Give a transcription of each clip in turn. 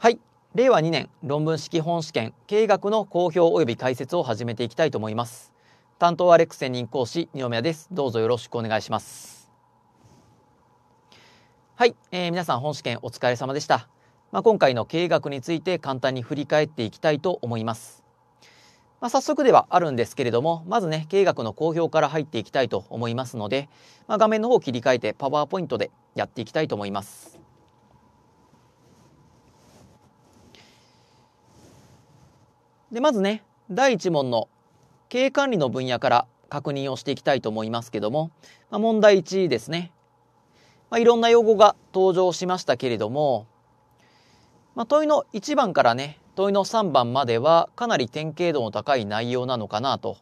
はい。令和2年論文式本試験経営学の公表及び解説を始めていきたいと思います。担当はレック専任講師二宮です。どうぞよろしくお願いします。はい、えー、皆さん本試験お疲れ様でした。まあ、今回の経営学について簡単に振り返っていきたいと思います。まあ、早速ではあるんですけれども、まずね、経営学の公表から入っていきたいと思いますので、まあ、画面の方を切り替えてパワーポイントでやっていきたいと思います。で、まずね、第1問の経営管理の分野から確認をしていきたいと思いますけども、まあ、問題1ですね。まあ、いろんな用語が登場しましたけれども、まあ、問いの1番からね、問いの3番まではかなり典型度の高い内容なのかなと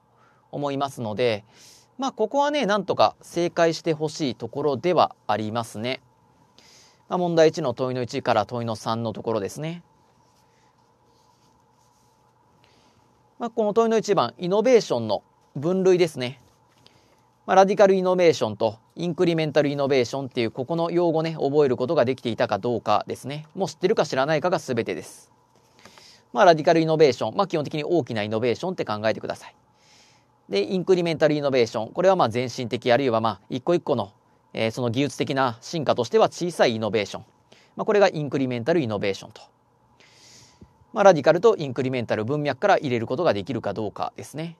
思いますので、まあ、ここはね、なんとか正解してほしいところではありますね。まあ、問題1の問いの1から問いの3のところですね。まあ、この問いの1番、イノベーションの分類ですね。まあ、ラディカルイノベーションとインクリメンタルイノベーションっていうここの用語ね、覚えることができていたかどうかですね。もう知ってるか知らないかが全てです。まあ、ラディカルイノベーション、まあ、基本的に大きなイノベーションって考えてください。で、インクリメンタルイノベーション。これはまあ全身的あるいはまあ一個一個の、えー、その技術的な進化としては小さいイノベーション。まあ、これがインクリメンタルイノベーションと。まあ、ラディカルとインクリメンタル文脈から入れることができるかどうかですね。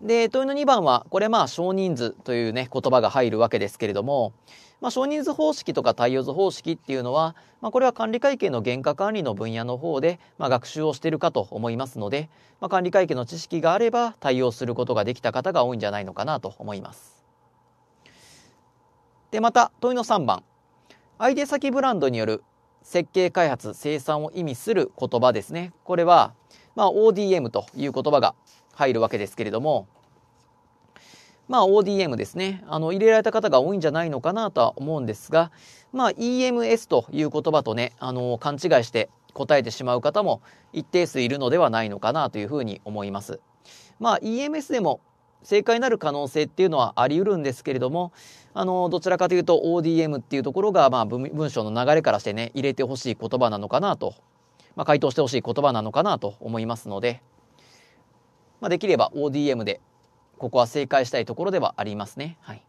で問いの2番はこれまあ少人数というね言葉が入るわけですけれども、まあ、少人数方式とか対応図方式っていうのは、まあ、これは管理会計の原価管理の分野の方で、まあ、学習をしてるかと思いますので、まあ、管理会計の知識があれば対応することができた方が多いんじゃないのかなと思います。でまた問いの3番相手先ブランドによる設計開発生産を意味する言葉ですねこれは、まあ、ODM という言葉が入るわけですけれどもまあ ODM ですねあの入れられた方が多いんじゃないのかなとは思うんですがまあ EMS という言葉とねあの勘違いして答えてしまう方も一定数いるのではないのかなというふうに思います。まあ EMS でも正解になる可能性っていうのはあり得るんですけれどもあのどちらかというと ODM っていうところが、まあ、文章の流れからしてね入れてほしい言葉なのかなと、まあ、回答してほしい言葉なのかなと思いますので、まあ、できれば ODM でここは正解したいところではありますね。はい、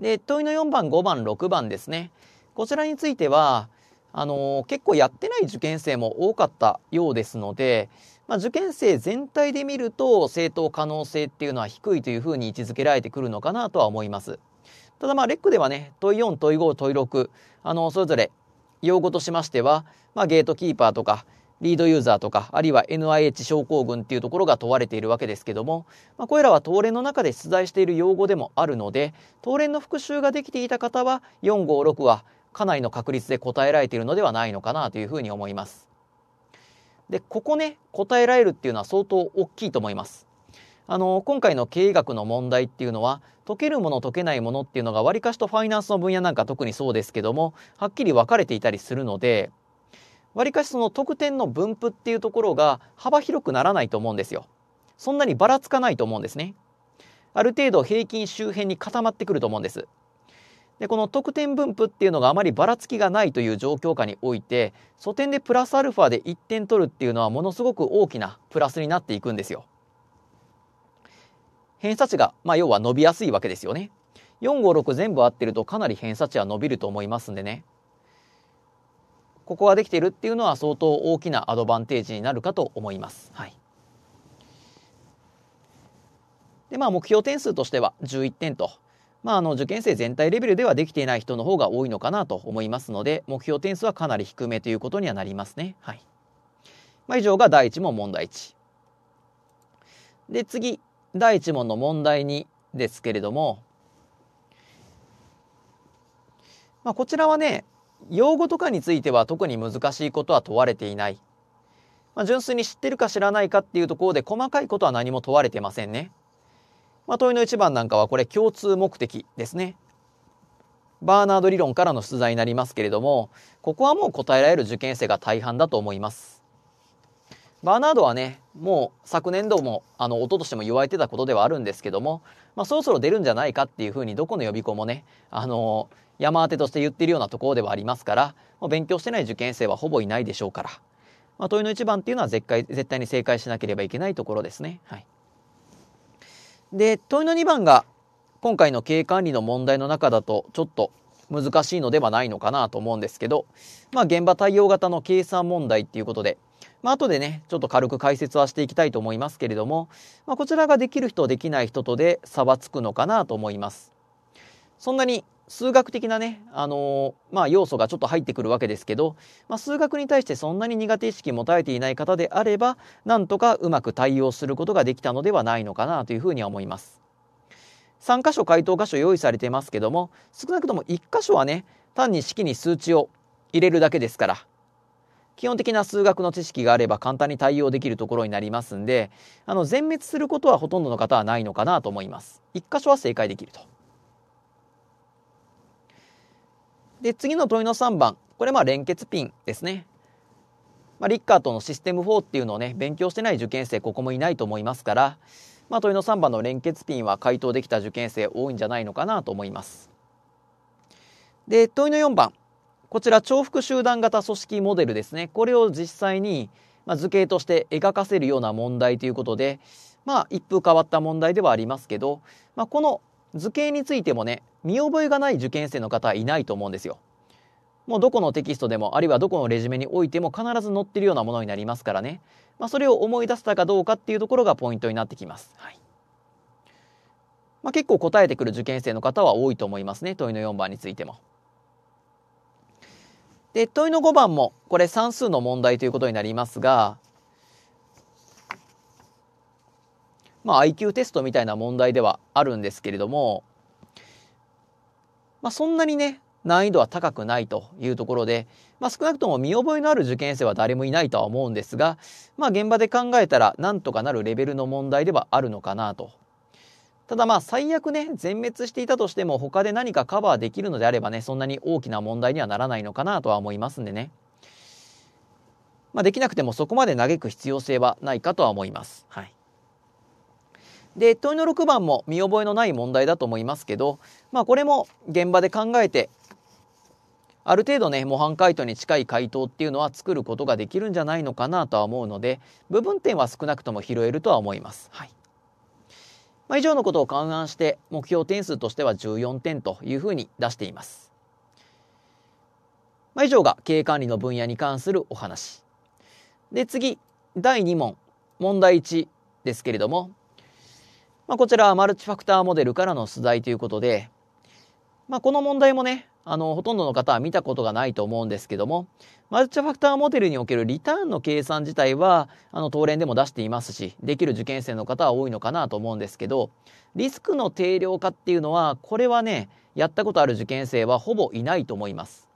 で問いの4番5番6番ですねこちらについてはあの結構やってない受験生も多かったようですのでまあ、受験生全体で見ると正当可能性っていうのは低いというふうに位置づけられてくるのかなとは思います。ただまあレックではね問い4問い5問い6あのそれぞれ用語としましては、まあ、ゲートキーパーとかリードユーザーとかあるいは NIH 症候群っていうところが問われているわけですけども、まあ、これらは東連の中で出題している用語でもあるので東連の復習ができていた方は456はかなりの確率で答えられているのではないのかなというふうに思います。で、ここね、答えられるっていうのは相当大きいと思います。あの、今回の経営学の問題っていうのは、解けるもの解けないものっていうのが、わりかしとファイナンスの分野なんか特にそうですけども、はっきり分かれていたりするので、わりかしその得点の分布っていうところが幅広くならないと思うんですよ。そんなにばらつかないと思うんですね。ある程度平均周辺に固まってくると思うんです。で、この得点分布っていうのがあまりばらつきがないという状況下において、素点でプラスアルファで1点取るっていうのはものすごく大きなプラスになっていくんですよ。偏差値が、まあ、要は伸びやすいわけですよね。456全部合ってるとかなり偏差値は伸びると思いますんでね。ここができてるっていうのは相当大きなアドバンテージになるかと思います。はい。で、まあ目標点数としては11点とまあ、あの受験生全体レベルではできていない人の方が多いのかなと思いますので目標点数はかなり低めということにはなりますね。はいまあ、以上が第1問問題1。で次第1問の問題2ですけれども、まあ、こちらはね用語とかについては特に難しいことは問われていない。まあ、純粋に知ってるか知らないかっていうところで細かいことは何も問われてませんね。まあ、問いの1番なんかはこれ共通目的ですね。バーナード理論からの出題になりますけれども、ここはもう答えられる受験生が大半だと思います。バーナードはね、もう昨年度も、あの、と昨年も言われてたことではあるんですけども、まあ、そろそろ出るんじゃないかっていうふうに、どこの予備校もね、あの山当てとして言ってるようなところではありますから、もう勉強してない受験生はほぼいないでしょうから、まあ、問いの一番っていうのは絶対絶対に正解しなければいけないところですね。はい。で問いの2番が今回の経営管理の問題の中だとちょっと難しいのではないのかなと思うんですけど、まあ、現場対応型の計算問題っていうことで、まあ後でねちょっと軽く解説はしていきたいと思いますけれども、まあ、こちらができる人できない人とで差はつくのかなと思います。そんなに数学的なね、あのー、まあ、要素がちょっと入ってくるわけですけど、まあ、数学に対してそんなに苦手意識持たれていない方であればなんとかうまく対応することができたのではないのかなというふうには思います。3箇所回答箇所用意されてますけども少なくとも1箇所はね単に式に数値を入れるだけですから基本的な数学の知識があれば簡単に対応できるところになりますんであの全滅することはほとんどの方はないのかなと思います。1箇所は正解できると。で、次の問いの3番。これまあ連結ピンですね。まあ、リッカーとのシステム4っていうのをね、勉強してない受験生、ここもいないと思いますから、まあ、問いの3番の連結ピンは回答できた受験生多いんじゃないのかなと思います。で、問いの4番。こちら、重複集団型組織モデルですね。これを実際に、まあ、図形として描かせるような問題ということで、まあ、一風変わった問題ではありますけど、まあ、この図形についてもね、見覚えがない受験生の方はいないと思うんですよ。もうどこのテキストでも、あるいはどこのレジュメにおいても必ず載ってるようなものになりますからね。まあ、それを思い出せたかどうかっていうところがポイントになってきます。はい。まあ、結構答えてくる受験生の方は多いと思いますね。問いの4番についても。で、問いの5番も、これ算数の問題ということになりますが、まあ、IQ テストみたいな問題ではあるんですけれども、まあ、そんなにね難易度は高くないというところで、まあ、少なくとも見覚えのある受験生は誰もいないとは思うんですが、まあ、現場で考えたらなんとかなるレベルの問題ではあるのかなと。ただまあ最悪ね全滅していたとしても他で何かカバーできるのであればねそんなに大きな問題にはならないのかなとは思いますんでね、まあ、できなくてもそこまで嘆く必要性はないかとは思います。はいで問いの6番も見覚えのない問題だと思いますけど、まあ、これも現場で考えてある程度ね模範解答に近い回答っていうのは作ることができるんじゃないのかなとは思うので部分点は少なくとも拾えるとは思います。はいまあ、以上のことを勘案して目標点数としては14点というふうに出しています。まあ、以上が経営管理の分野に関するお話。で次第2問問題1ですけれどもまあ、こちらはマルチファクターモデルからの出題ということで、まあ、この問題もね、あの、ほとんどの方は見たことがないと思うんですけども、マルチファクターモデルにおけるリターンの計算自体は、あの、当連でも出していますし、できる受験生の方は多いのかなと思うんですけど、リスクの定量化っていうのは、これはね、やったことある受験生はほぼいないと思います。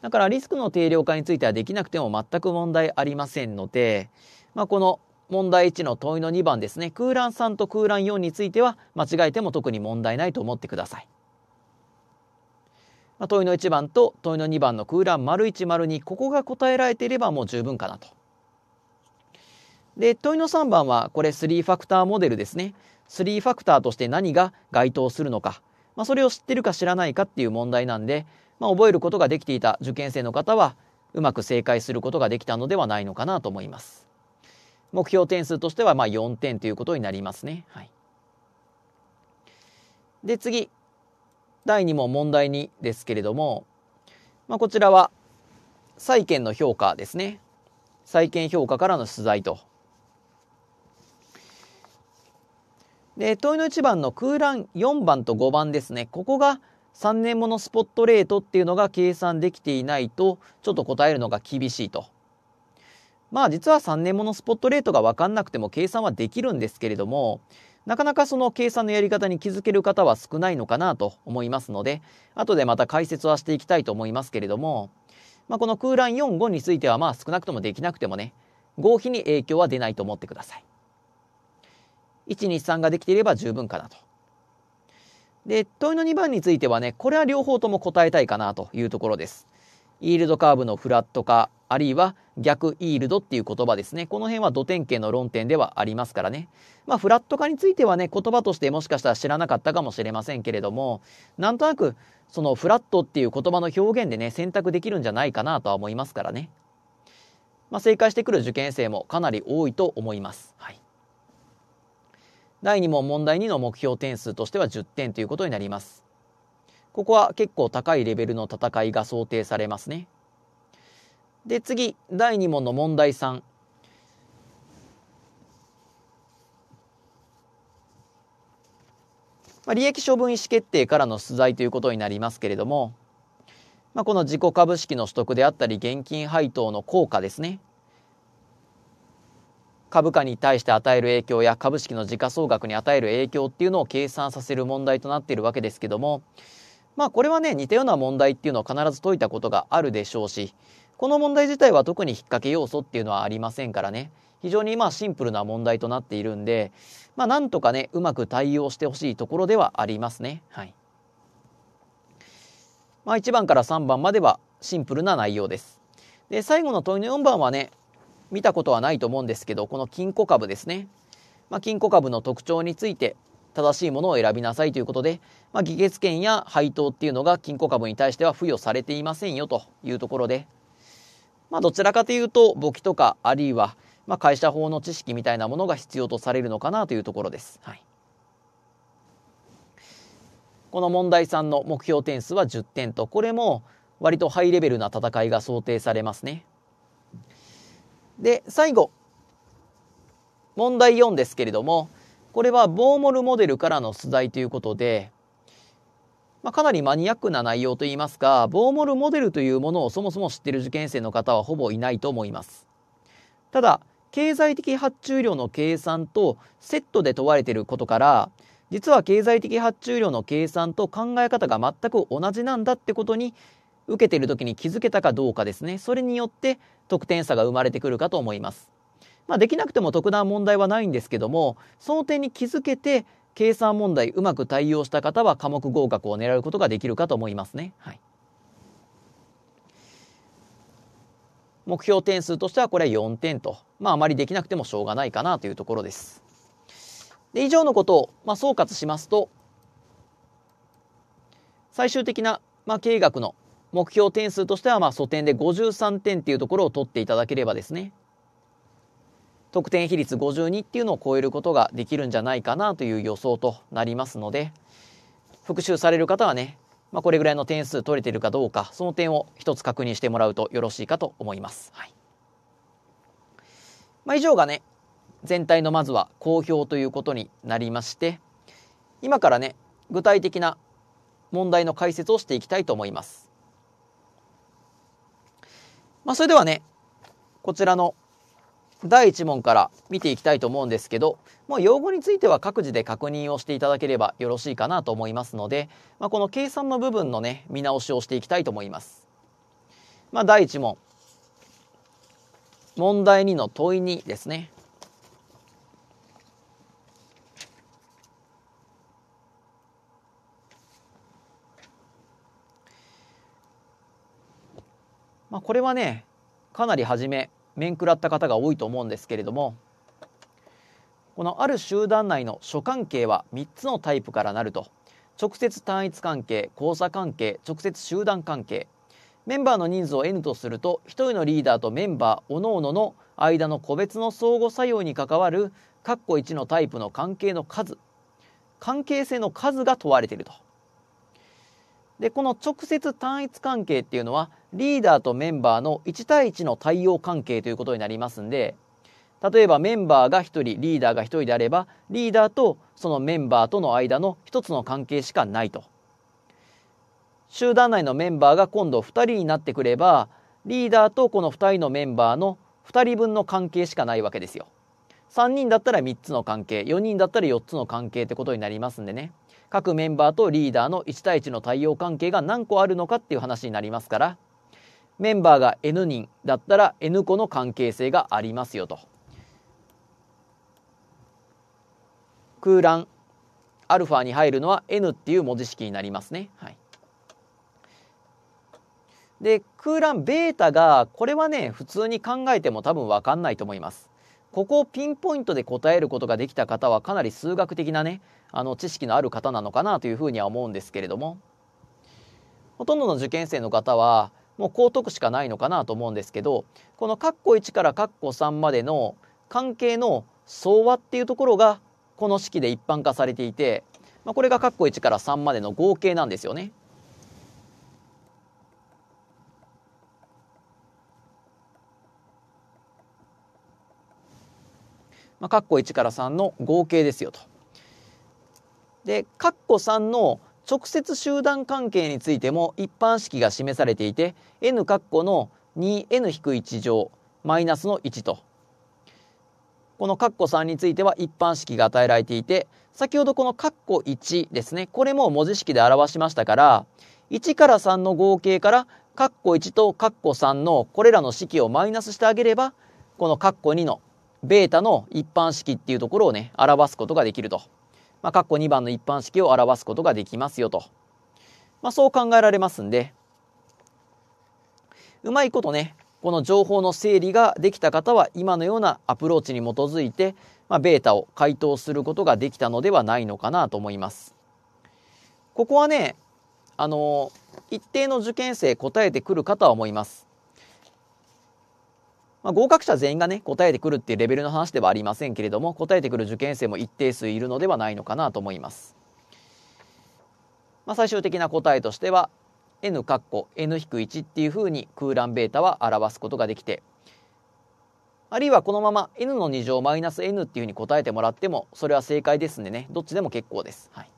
だからリスクの定量化についてはできなくても全く問題ありませんので、まあ、この問題1の問いの2番ですね空欄3と空欄4については間違えても特に問題ないと思ってください。まあ、問いの1番と問いの2番の空欄丸1丸2ここが答えられていればもう十分かなと。で問いの3番はこれ3ファクターモデルですね。3ファクターとして何が該当するのか、まあ、それを知ってるか知らないかっていう問題なんで、まあ、覚えることができていた受験生の方はうまく正解することができたのではないのかなと思います。目標点数としてはまあ4点ということになりますね。はい、で次第2問問題2ですけれども、まあ、こちらは債券の評価ですね債券評価からの取材と。で問いの1番の空欄4番と5番ですねここが3年ものスポットレートっていうのが計算できていないとちょっと答えるのが厳しいと。まあ実は3年ものスポットレートが分かんなくても計算はできるんですけれども、なかなかその計算のやり方に気づける方は少ないのかなと思いますので、後でまた解説はしていきたいと思いますけれども、まあ、この空欄4、5についてはまあ少なくともできなくてもね、合否に影響は出ないと思ってください。1、2、3ができていれば十分かなと。で、問いの2番についてはね、これは両方とも答えたいかなというところです。イールドカーブのフラット化、あるいは逆イールドっていう言葉ですね。この辺は土典型の論点ではありますからね。まあ、フラット化についてはね、言葉としてもしかしたら知らなかったかもしれませんけれども、なんとなく、そのフラットっていう言葉の表現でね、選択できるんじゃないかなとは思いますからね。まあ、正解してくる受験生もかなり多いと思います。はい。第2問問題2の目標点数としては10点ということになります。ここは結構高いレベルの戦いが想定されますね。で、次、第2問の問題3。まあ、利益処分意思決定からの出題ということになりますけれども、まあ、この自己株式の取得であったり現金配当の効果ですね株価に対して与える影響や株式の時価総額に与える影響っていうのを計算させる問題となっているわけですけども、まあこれはね似たような問題っていうのは必ず解いたことがあるでしょうしこの問題自体は特に引っ掛け要素っていうのはありませんからね非常にまあシンプルな問題となっているんで、まあ、なんとかねうまく対応してほしいところではありますね。はいまあ、1番から3番まではシンプルな内容です。で最後の問いの4番はね見たことはないと思うんですけどこの金庫株ですね。まあ、金庫株の特徴について正しいものを選びなさいということで、まあ、議決権や配当っていうのが金庫株に対しては付与されていませんよというところで、まあ、どちらかというと簿記とかあるいはまあ会社法の知識みたいなものが必要とされるのかなというところです。はい、この問題3の目標点数は10点とこれも割とハイレベルな戦いが想定されますね。で最後問題4ですけれどもこれはボーモルモデルからの出題ということで、まあ、かなりマニアックな内容といいますか、ボーモルモデルというものをそもそも知ってる受験生の方はほぼいないと思います。ただ、経済的発注量の計算とセットで問われていることから、実は経済的発注量の計算と考え方が全く同じなんだってことに受けている時に気づけたかどうかですねそれによって得点差が生まれてくるかと思いますまあ、できなくても特段問題はないんですけどもその点に気づけて計算問題うまく対応した方は科目合格を狙うことができるかと思いますね。はい、目標点数としてはこれは4点と、まあ、あまりできなくてもしょうがないかなというところです。で以上のことを、まあ、総括しますと最終的な、まあ、経営学の目標点数としては、まあ、素点で53点っていうところを取っていただければですね得点比率52っていうのを超えることができるんじゃないかなという予想となりますので復習される方はね、まあ、これぐらいの点数取れてるかどうかその点を一つ確認してもらうとよろしいかと思います。はいまあ、以上がね全体のまずは公表ということになりまして今からね具体的な問題の解説をしていきたいと思います。まあ、それではねこちらの第1問から見ていきたいと思うんですけど、まあ、用語については各自で確認をしていただければよろしいかなと思いますので、まあ、この計算の部分のね、見直しをしていきたいと思います。まあ、第1問。問題2の問い2ですね。まあ、これはね、かなり初め面食らった方が多いと思うんですけれどもこのある集団内の諸関係は3つのタイプからなると直接単一関係交差関係直接集団関係メンバーの人数を N とすると1人のリーダーとメンバーおのおのの間の個別の相互作用に関わる括弧1のタイプの関係の数関係性の数が問われているとでこの直接単一関係っていうのはリーダーとメンバーの1対1の対応関係ということになりますんで例えばメンバーが1人リーダーが1人であればリーダーとそのメンバーとの間の1つの関係しかないと集団内のメンバーが今度2人になってくればリーダーとこの2人のメンバーの2人分の関係しかないわけですよ3人だったら3つの関係4人だったら4つの関係ってことになりますんでね各メンバーとリーダーの1対1の対応関係が何個あるのかっていう話になりますからメンバーが N 人だったら N 個の関係性がありますよと空欄アルファに入るのは N っていう文字式になりますね。はい、で空欄ベータがこれはね普通に考えても多分分かんないと思います。ここをピンポイントで答えることができた方はかなり数学的なねあの知識のある方なのかなというふうには思うんですけれどもほとんどの受験生の方はもうこう解くしかないのかなと思うんですけどこの括弧1からカッ3までの関係の総和っていうところがこの式で一般化されていて、まあ、これが括弧1から3までの合計なんですよね。まあ、カッコ1から3の合計ですよと。で、カッコ3の直接集団関係についても一般式が示されていて n 括弧の 2n-1 乗マイナスの1とこの括弧3については一般式が与えられていて先ほどこの括弧1ですねこれも文字式で表しましたから1から3の合計から括弧1と括弧3のこれらの式をマイナスしてあげればこの括弧2のベータの一般式っていうところをね、表すことができると。まあ、括弧2番の一般式を表すことができますよと。まあ、そう考えられますんで、うまいことね、この情報の整理ができた方は今のようなアプローチに基づいて、まあ、ベータを回答することができたのではないのかなと思います。ここはね、あの、一定の受験生答えてくるかとは思います。まあ、合格者全員がね、答えてくるっていうレベルの話ではありませんけれども、答えてくる受験生も一定数いるのではないのかなと思います。まあ、最終的な答えとしては、n 括弧 n-1 っていうふうに空欄ベータは表すことができて、あるいはこのまま n の2乗マイナス n っていうふうに答えてもらっても、それは正解ですんでね、どっちでも結構です。はい、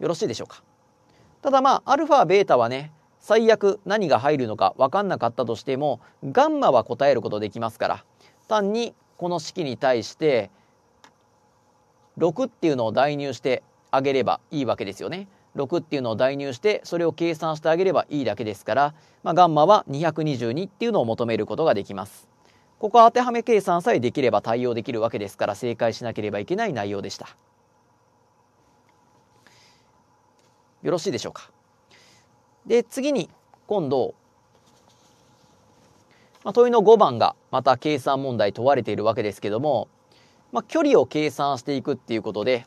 よろしいでしょうか。ただまあ、アルファ、ベータはね、最悪何が入るのか分かんなかったとしてもガンマは答えることできますから単にこの式に対して6っていうのを代入してあげればいいわけですよね。6っていうのを代入してそれを計算してあげればいいだけですから、まあ、ガンマは222っていうのを求めることができます。ここは当てはめ計算さえできれば対応できるわけですから正解しなければいけない内容でした。よろしいでしょうか。で次に今度、まあ、問いの5番がまた計算問題問われているわけですけども、まあ、距離を計算していくっていうことで、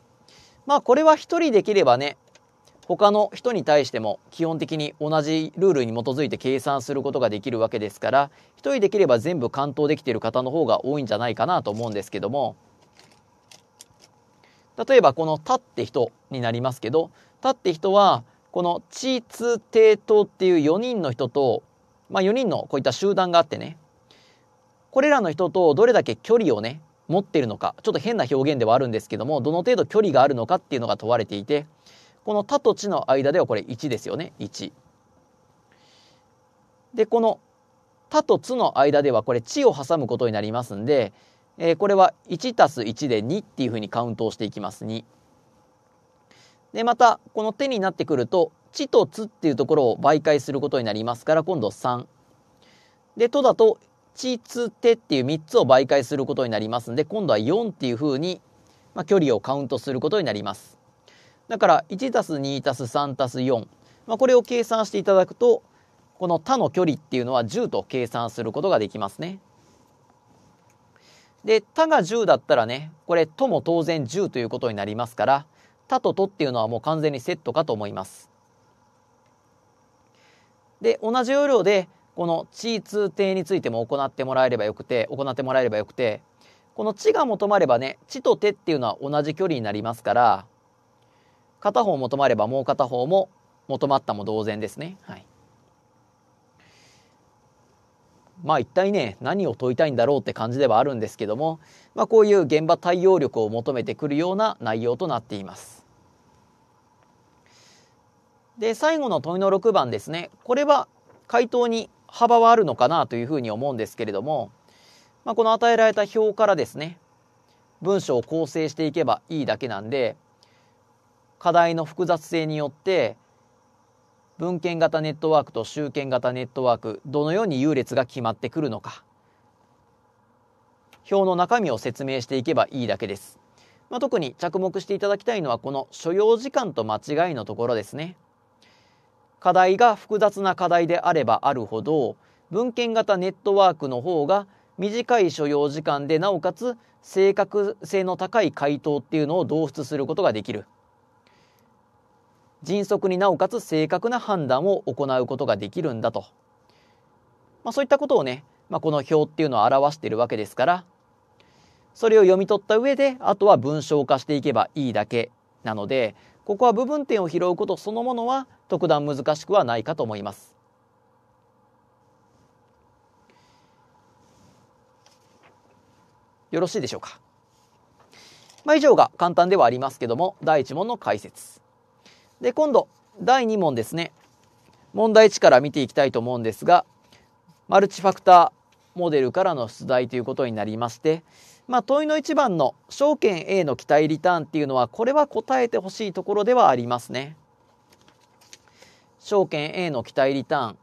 まあこれは1人できればね、他の人に対しても基本的に同じルールに基づいて計算することができるわけですから1人できれば全部完登できている方の方が多いんじゃないかなと思うんですけども例えばこの「た」って人になりますけど「た」って人はこの地津帝東っていう4人の人と、まあ、4人のこういった集団があってねこれらの人とどれだけ距離をね持ってるのかちょっと変な表現ではあるんですけどもどの程度距離があるのかっていうのが問われていてこの他と地の間ではこれ1ですよね1。でこの他とつの間ではこれ地を挟むことになりますんで、えー、これは1たす1で2っていうふうにカウントをしていきます2。で、また、この手になってくると、地とつっていうところを媒介することになりますから、今度3。で、とだと、地、つ、て」っていう3つを媒介することになりますんで、今度は4っていうふうに、まあ、距離をカウントすることになります。だから、1たす2たす3たす4。まあ、これを計算していただくと、この他の距離っていうのは10と計算することができますね。で、他が10だったらね、これ、とも当然10ということになりますから、たととっていうのはもう完全にセットかと思います。で、同じ要領で、この地通定についても行ってもらえればよくて、行ってもらえればよくて、この地が求まればね、地と手っていうのは同じ距離になりますから、片方求まればもう片方も求まったも同然ですね。はい。まあ一体ね、何を問いたいんだろうって感じではあるんですけども、まあこういう現場対応力を求めてくるような内容となっています。で、最後の問いの6番ですね。これは回答に幅はあるのかなというふうに思うんですけれども、まあ、この与えられた表からですね、文章を構成していけばいいだけなんで、課題の複雑性によって、文献型ネットワークと集権型ネットワーク、どのように優劣が決まってくるのか、表の中身を説明していけばいいだけです。まあ、特に着目していただきたいのはこの所要時間と間違いのところですね。課題が複雑な課題であればあるほど文献型ネットワークの方が短い所要時間でなおかつ正確性の高い回答っていうのを導出することができる迅速になおかつ正確な判断を行うことができるんだと、まあ、そういったことをね、まあ、この表っていうのを表しているわけですからそれを読み取った上であとは文章化していけばいいだけなのでここは部分点を拾うことそのものは特段難しくはないかと思います。よろしいでしょうか。まあ、以上が簡単ではありますけども第1問の解説。で今度第2問ですね。問題1から見ていきたいと思うんですがマルチファクターモデルからの出題ということになりましてまあ、問いの1番の証券 A の期待リターンっていうのは、これは答えてほしいところではありますね。証券 A の期待リターン。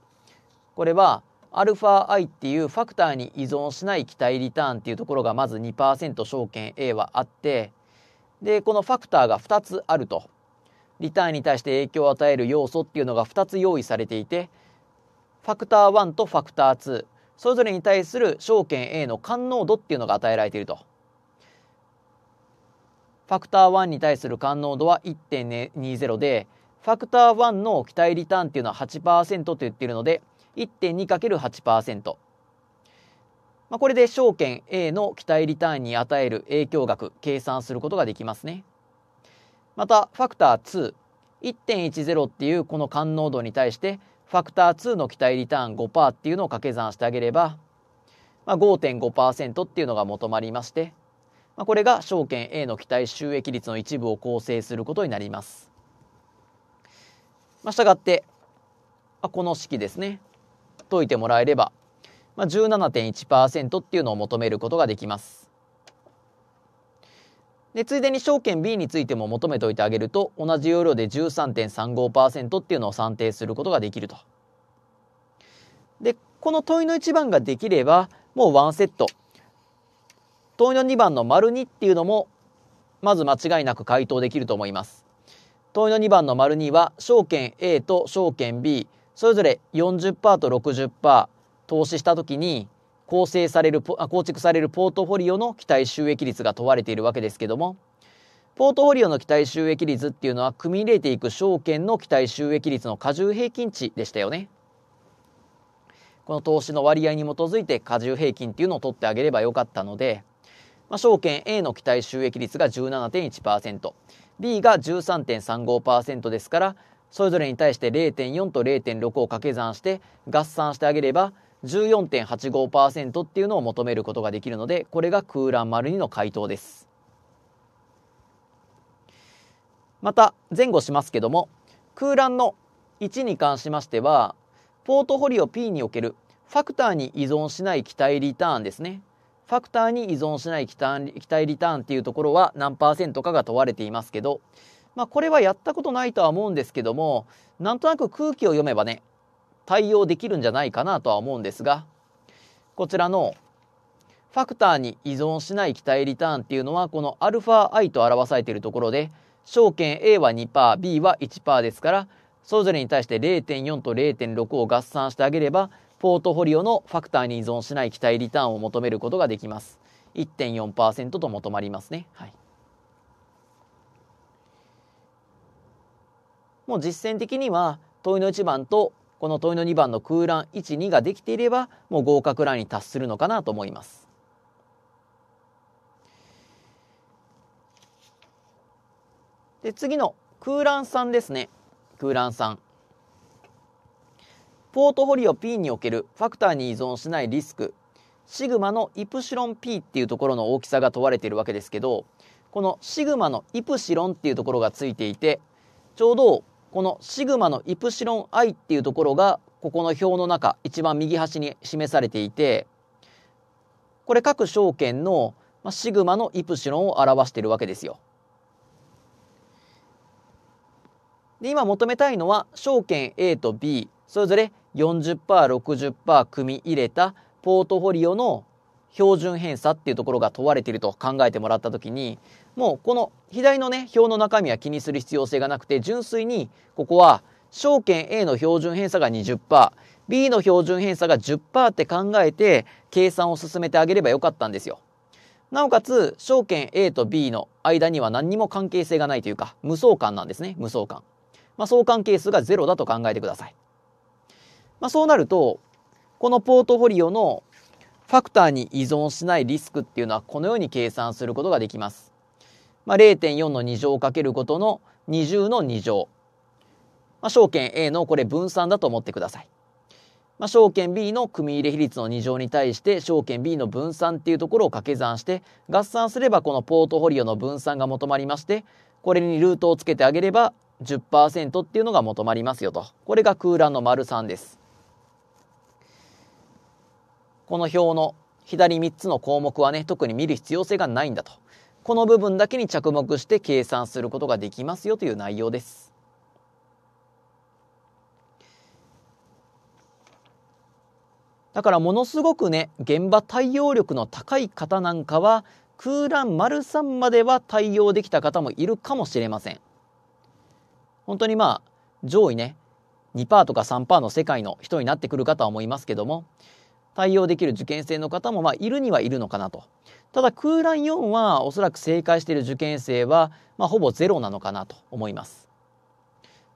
これは、アルファ i っていうファクターに依存しない期待リターンっていうところがまず2%証券 A はあって、で、このファクターが2つあると。リターンに対して影響を与える要素っていうのが2つ用意されていて、ファクター1とファクター2。それぞれに対する証券 A の感濃度っていうのが与えられていると。ファクター1に対する感濃度は1.20で、ファクター1の期待リターンっていうのは8%と言っているので、1.2×8%。まあ、これで証券 A の期待リターンに与える影響額計算することができますね。またファクター2、1.10っていうこの感濃度に対してファクター2の期待リターン5%っていうのを掛け算してあげれば、まあ、5.5%っていうのが求まりまして、まあ、これが証券 A の期待収益率の一部を構成することになります。まあ、したがって、まあ、この式ですね解いてもらえれば、まあ、17.1%っていうのを求めることができます。で、ついでに証券 B についても求めておいてあげると、同じ要領で13.35%っていうのを算定することができると。で、この問いの1番ができれば、もう1セット。問いの2番の丸2っていうのも、まず間違いなく回答できると思います。問いの2番の丸2は、証券 A と証券 B、それぞれ40%と60%投資したときに、構成される構築されるポートフォリオの期待収益率が問われているわけですけどもポートフォリオの期待収益率っていうのは組み入れていく証券の期待収益率の過重平均値でしたよね。この投資の割合に基づいて過重平均っていうのを取ってあげればよかったので、まあ、証券 A の期待収益率が17.1%、B が13.35%ですから、それぞれに対して0.4と0.6を掛け算して合算してあげれば、14.85%っていうのを求めることができるのでこれが空欄丸二の回答ですまた前後しますけども空欄の1に関しましてはポートフォリオ P におけるファクターに依存しない期待リターンですねファクターに依存しない期待リターンっていうところは何パーセントかが問われていますけど、まあ、これはやったことないとは思うんですけどもなんとなく空気を読めばね対応できるんじゃないかなとは思うんですがこちらのファクターに依存しない期待リターンっていうのはこの αi と表されているところで証券 A は 2%B は1%ですからそれぞれに対して0.4と0.6を合算してあげればポートフォリオのファクターに依存しない期待リターンを求めることができます。1.4%と求まりますね。はい、もう実践的には問いの1番とこの問いの2番の空欄12ができていればもう合格欄に達するのかなと思います。で次の空欄3ですね空欄3。ポートフォリオ P におけるファクターに依存しないリスクシグマのイプシロン P っていうところの大きさが問われているわけですけどこのシグマのイプシロンっていうところがついていてちょうどこのシグマのイプシロン i っていうところがここの表の中一番右端に示されていてこれ各証券のシグマのイプシロンを表しているわけですよ。で今求めたいのは証券 A と B それぞれ 40%60% 組み入れたポートフォリオの標準偏差っていうところが問われていると考えてもらった時にもうこの左のね、表の中身は気にする必要性がなくて、純粋にここは証券 A の標準偏差が20%、B の標準偏差が10%って考えて計算を進めてあげればよかったんですよ。なおかつ、証券 A と B の間には何にも関係性がないというか、無相関なんですね、無相関。まあ、相関係数が0だと考えてください。まあ、そうなると、このポートフォリオのファクターに依存しないリスクっていうのはこのように計算することができます。まあ、0.4の2乗をかけることの20の2乗。まあ、証券 A のこれ分散だと思ってください。まあ、証券 B の組入れ比率の2乗に対して証券 B の分散っていうところを掛け算して合算すればこのポートフォリオの分散が求まりましてこれにルートをつけてあげれば10%っていうのが求まりますよとこれが空欄の丸3です。この表の左3つの項目はね特に見る必要性がないんだと。この部分だけに着目して計算することができますよという内容です。だからものすごくね現場対応力の高い方なんかは空欄丸3までは対応できた方もいるかもしれません。本当にまあ上位ね2%とか3%の世界の人になってくるかとは思いますけども対応できる受験生の方もまあいるにはいるのかなと。ただ空欄4はおそらく正解している受験生はまあほぼゼロなのかなと思います。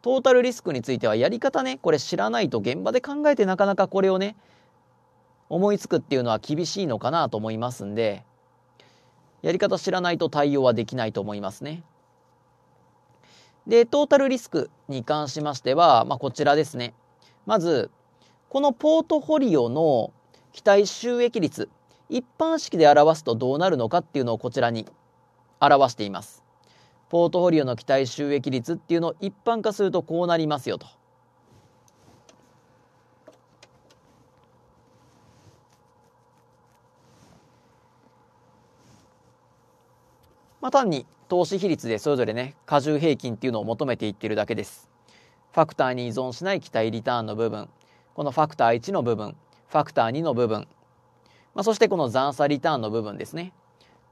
トータルリスクについてはやり方ねこれ知らないと現場で考えてなかなかこれをね思いつくっていうのは厳しいのかなと思いますんでやり方知らないと対応はできないと思いますね。でトータルリスクに関しましては、まあ、こちらですね。まずこのポートフォリオの期待収益率一般式で表すとどうなるのかっていうのをこちらに表しています。ポートフォリオの期待収益率っていうのを一般化するとこうなりますよと。まあ、単に投資比率でそれぞれね加重平均っていうのを求めていってるだけです。ファクターに依存しない期待リターンの部分このファクター1の部分ファクター2の部分、まあ、そしてこの残差リターンの部分ですね。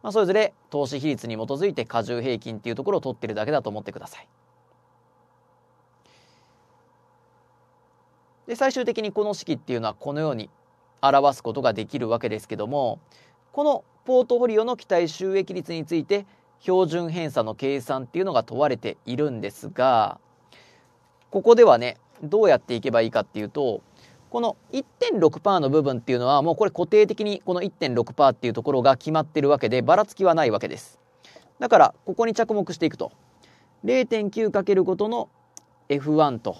まあ、それぞれ投資比率に基づいて過重平均っていうところを取ってるだけだと思ってください。で最終的にこの式っていうのはこのように表すことができるわけですけどもこのポートフォリオの期待収益率について標準偏差の計算っていうのが問われているんですがここではねどうやっていけばいいかっていうとこの1.6%の部分っていうのはもうこれ固定的にこの1.6%っていうところが決まってるわけでばらつきはないわけです。だからここに着目していくと 0.9×5 との F1 と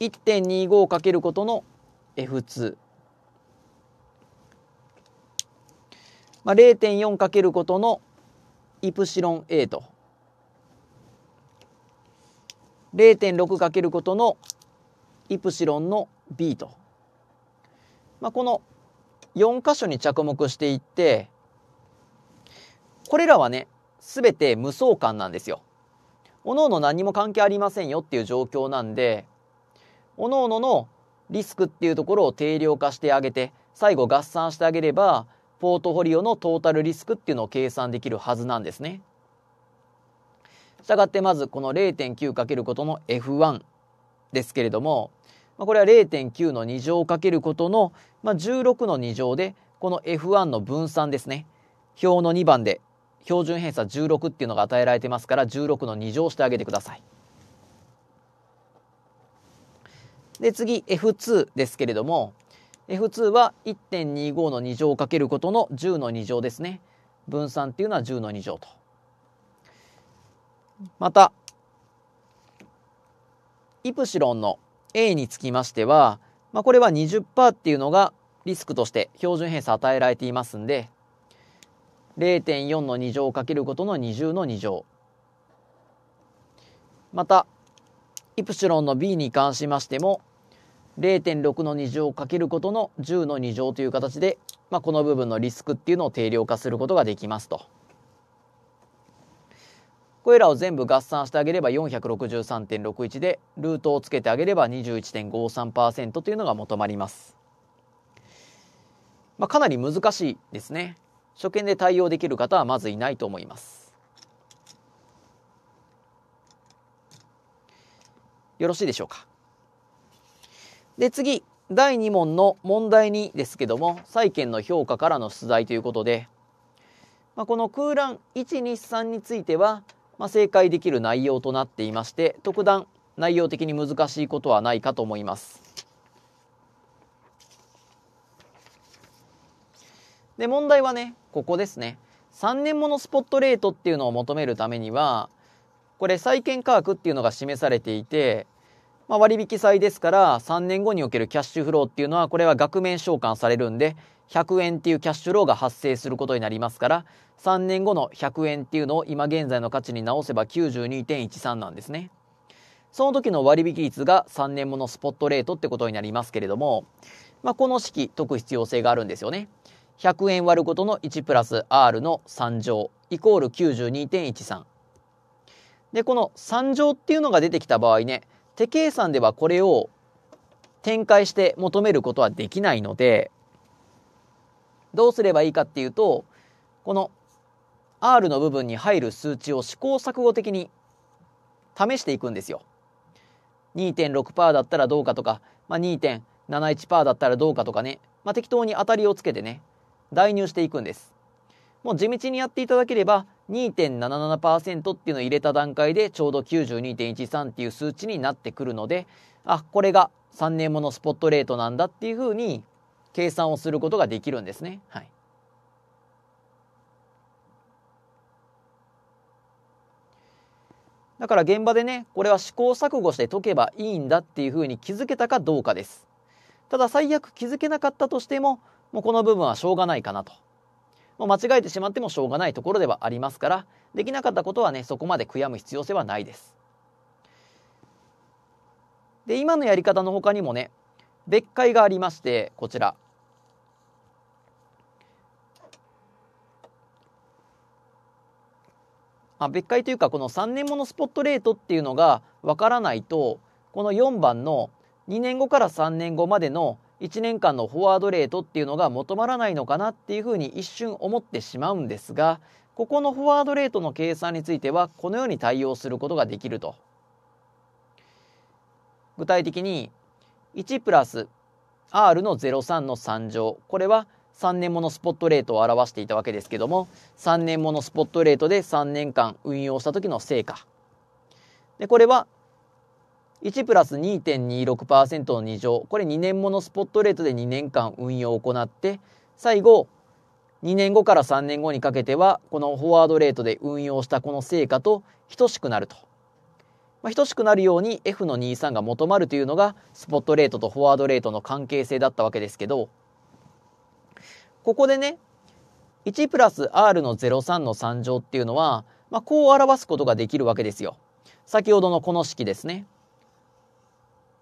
1.25×5 との F2 まあ、0.4×5 とのイプシロン A と 0.6×5 とのイプシロンの b と、まあ、この4箇所に着目していってこれらはね全て無相関なんですよ。おのおの何も関係ありませんよっていう状況なんでおのおののリスクっていうところを定量化してあげて最後合算してあげればポートフォリオのトータルリスクっていうのを計算できるはずなんですね。したがってまずこの 0.9× ことの F1 ですけれどもまあ、これは0.9の2乗をかけることの、まあ、16の2乗で、この F1 の分散ですね。表の2番で標準偏差16っていうのが与えられてますから、16の2乗してあげてください。で、次 F2 ですけれども、F2 は1.25の2乗をかけることの10の2乗ですね。分散っていうのは10の2乗と。また、イプシロンの A につきましては、まあ、これは20%っていうのがリスクとして標準偏差与えられていますんで、0.4の2乗をかけることの20の2乗。また、イプシロンの B に関しましても、0.6の2乗をかけることの10の2乗という形で、まあ、この部分のリスクっていうのを定量化することができますと。これらを全部合算してあげれば463.61でルートをつけてあげれば21.53%というのが求まります、まあ、かなり難しいですね初見で対応できる方はまずいないと思いますよろしいでしょうかで次第2問の問題2ですけども債券の評価からの出題ということで、まあ、この空欄123については「まあ、正解できる内容となっていまして特段内容的に難しいことはないかと思います。で問題はねここですね3年ものスポットレートっていうのを求めるためにはこれ債券価格っていうのが示されていて、まあ、割引債ですから3年後におけるキャッシュフローっていうのはこれは額面償還されるんで100円っていうキャッシュローが発生することになりますから3年後の100円っていうのを今現在の価値に直せば92.13なんですね。その時の割引率が3年ものスポットレートってことになりますけれども、まあ、この式解く必要性があるんですよね。100円割ることの1プラス R の3乗イコール92.13。で、この3乗っていうのが出てきた場合ね、手計算ではこれを展開して求めることはできないので、どうすればいいかっていうとこの R の部分に入る数値を試行錯誤的に試していくんですよ。2.6%だったらどうかとか、まあ、2.71%だったらどうかとかね、まあ、適当に当たりをつけてね代入していくんです。もう地道にやっていただければ2.77%っていうのを入れた段階でちょうど92.13っていう数値になってくるのであこれが3年ものスポットレートなんだっていうふうに計算をすることができるんですね。はい、だから現場でねこれは試行錯誤して解けばいいんだっていうふうに気づけたかどうかです。ただ最悪気づけなかったとしてももうこの部分はしょうがないかなと。もう間違えてしまってもしょうがないところではありますからできなかったことはねそこまで悔やむ必要性はないです。で今のやり方の他にもね別会がありましてこちらあ、別解というかこの3年ものスポットレートっていうのがわからないとこの4番の2年後から3年後までの1年間のフォワードレートっていうのが求まらないのかなっていうふうに一瞬思ってしまうんですがここのフォワードレートの計算についてはこのように対応することができると。具体的に1プラス R の03の3乗これは3年ものスポットレートを表していたわけですけども3年ものスポットレートで3年間運用した時の成果でこれは1プラス2.26%の2乗これ2年ものスポットレートで2年間運用を行って最後2年後から3年後にかけてはこのフォワードレートで運用したこの成果と等しくなると。まあ、等しくなるように F の23が求まるというのがスポットレートとフォワードレートの関係性だったわけですけどここでね1プラス R の03の3乗っていうのは、まあ、こう表すことができるわけですよ。先ほどのこの式ですね。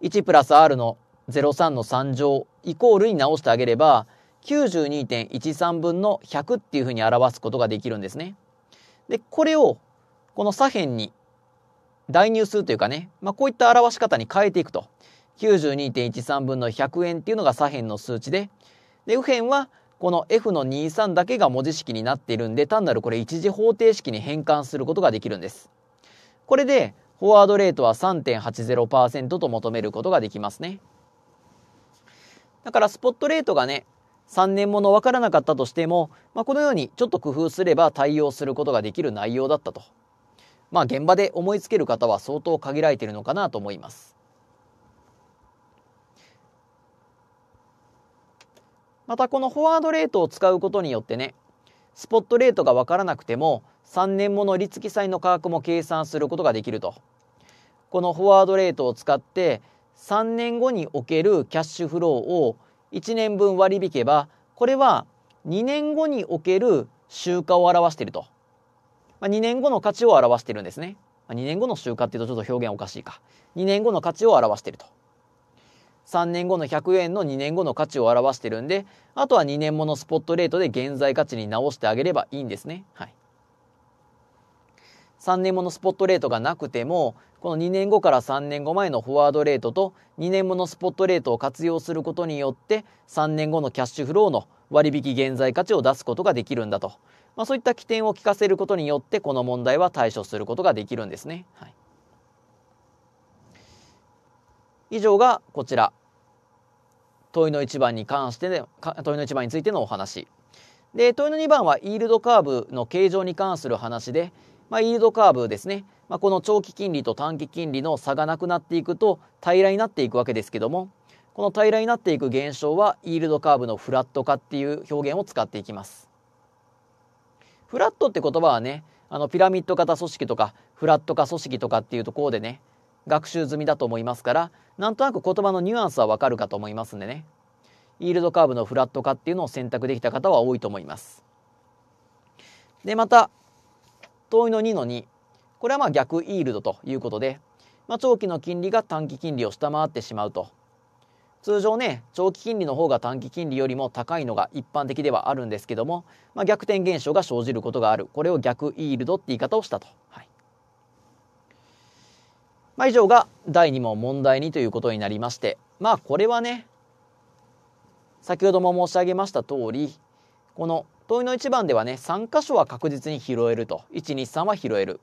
1プラス R の03の3乗イコールに直してあげれば92.13分の100っていうふうに表すことができるんですね。でこれをこの左辺に代入数というかね、まあ、こういった表し方に変えていくと。92.13分の100円っていうのが左辺の数値で、で、右辺はこの F の23だけが文字式になっているんで、単なるこれ一次方程式に変換することができるんです。これで、フォワードレートは3.80%と求めることができますね。だからスポットレートがね、3年もの分からなかったとしても、まあ、このようにちょっと工夫すれば対応することができる内容だったとまあ現場で思いつける方は相当限られているのかなと思います。またこのフォワードレートを使うことによってねスポットレートが分からなくても3年もの利付債の価格も計算することができるとこのフォワードレートを使って3年後におけるキャッシュフローを1年分割り引けばこれは2年後における集荷を表しているとまあ、2年後の価値を表してるんですね。まあ、2年後の集荷っていうとちょっと表現おかしいか。2年後の価値を表してると。3年後の100円の2年後の価値を表してるんで、あとは2年ものスポットレートで現在価値に直してあげればいいんですね。はい。3年ものスポットレートがなくても、この2年後から3年後前のフォワードレートと2年ものスポットレートを活用することによって、3年後のキャッシュフローの割引現在価値を出すことができるんだと。まあ、そういった起点を聞かせることによってこの問題は対処することができるんですね。はい、以上がこちら問いの1番に関して問いの1番についてのお話。で問いの2番はイールドカーブの形状に関する話で、まあ、イールドカーブですね、まあ、この長期金利と短期金利の差がなくなっていくと平らになっていくわけですけどもこの平らになっていく現象はイールドカーブのフラット化っていう表現を使っていきます。フラットって言葉はね、あのピラミッド型組織とかフラット化組織とかっていうところでね、学習済みだと思いますから、なんとなく言葉のニュアンスはわかるかと思いますんでね。イールドカーブのフラット化っていうのを選択できた方は多いと思います。で、また、遠いの2の2。これはまあ逆イールドということで、まあ、長期の金利が短期金利を下回ってしまうと。通常ね長期金利の方が短期金利よりも高いのが一般的ではあるんですけども、まあ、逆転現象が生じることがあるこれを逆イールドって言い方をしたと、はいまあ、以上が第2問問題2ということになりましてまあこれはね先ほども申し上げました通りこの問いの1番ではね3箇所は確実に拾えると123は拾える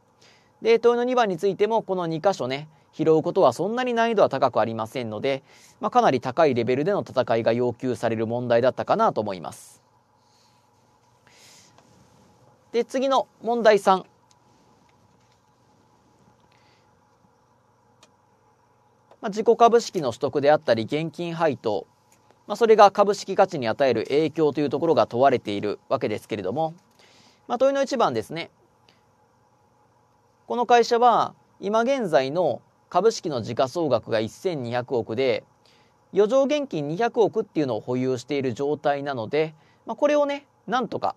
で問いの2番についてもこの2箇所ね拾うことはそんなに難易度は高くありませんので、まあ、かなり高いレベルでの戦いが要求される問題だったかなと思います。で次の問題3。まあ、自己株式の取得であったり現金配当、まあ、それが株式価値に与える影響というところが問われているわけですけれども、まあ、問いの一番ですねこの会社は今現在の株式の時価総額が1200億で余剰現金200億っていうのを保有している状態なので、まあ、これをねなんとか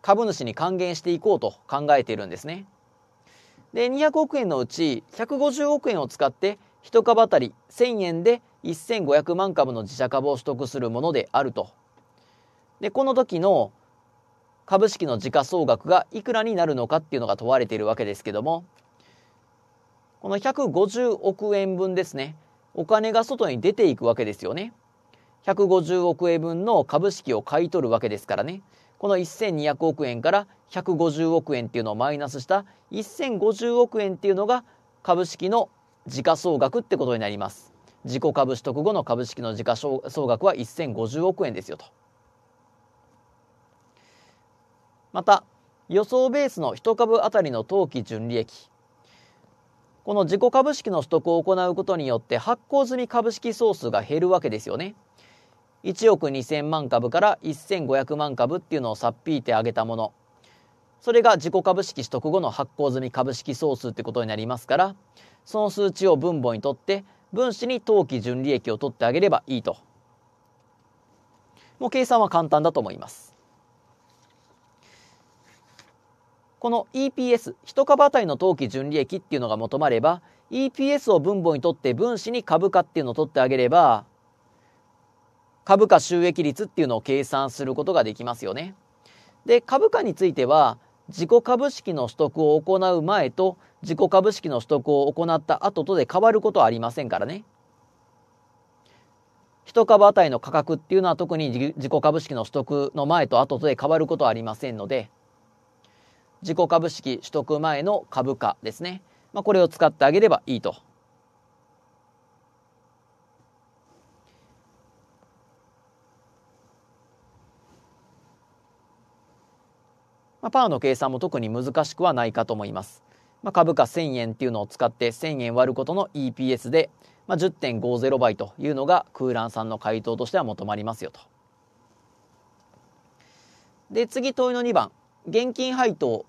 株主に還元していこうと考えているんですね。で200億円のうち150億円を使って1株当たり1000円で1500万株の自社株を取得するものであると。でこの時の株式の時価総額がいくらになるのかっていうのが問われているわけですけどもこの150億円分ですね。お金が外に出ていくわけですよね。150億円分の株式を買い取るわけですからね。この1200億円から150億円っていうのをマイナスした1050億円っていうのが株式の時価総額ってことになります。自己株取得後の株式の時価総額は1050億円ですよと。また予想ベースの1株当たりの当期純利益この自己株式の取得を行うことによって発行済み株式総数が減るわけですよね。1億2000万株から1500万株っていうのをさっぴいてあげたものそれが自己株式取得後の発行済み株式総数ってことになりますからその数値を分母にとって分子に当期純利益を取ってあげればいいともう計算は簡単だと思います。この EPS、1株当たりの当期純利益っていうのが求まれば、EPS を分母にとって分子に株価っていうのを取ってあげれば、株価収益率っていうのを計算することができますよね。で、株価については、自己株式の取得を行う前と自己株式の取得を行った後とで変わることはありませんからね。1株当たりの価格っていうのは特に自己株式の取得の前と後とで変わることはありませんので、自己株式取得前の株価ですね、まあ、これを使ってあげればいいと。まあ、パーの計算も特に難しくはないかと思います。まあ、株価1000円っていうのを使って1000円割ることの EPS で、まあ、10.50倍というのが空欄さんの回答としては求まりますよと。で次問いの2番現金配当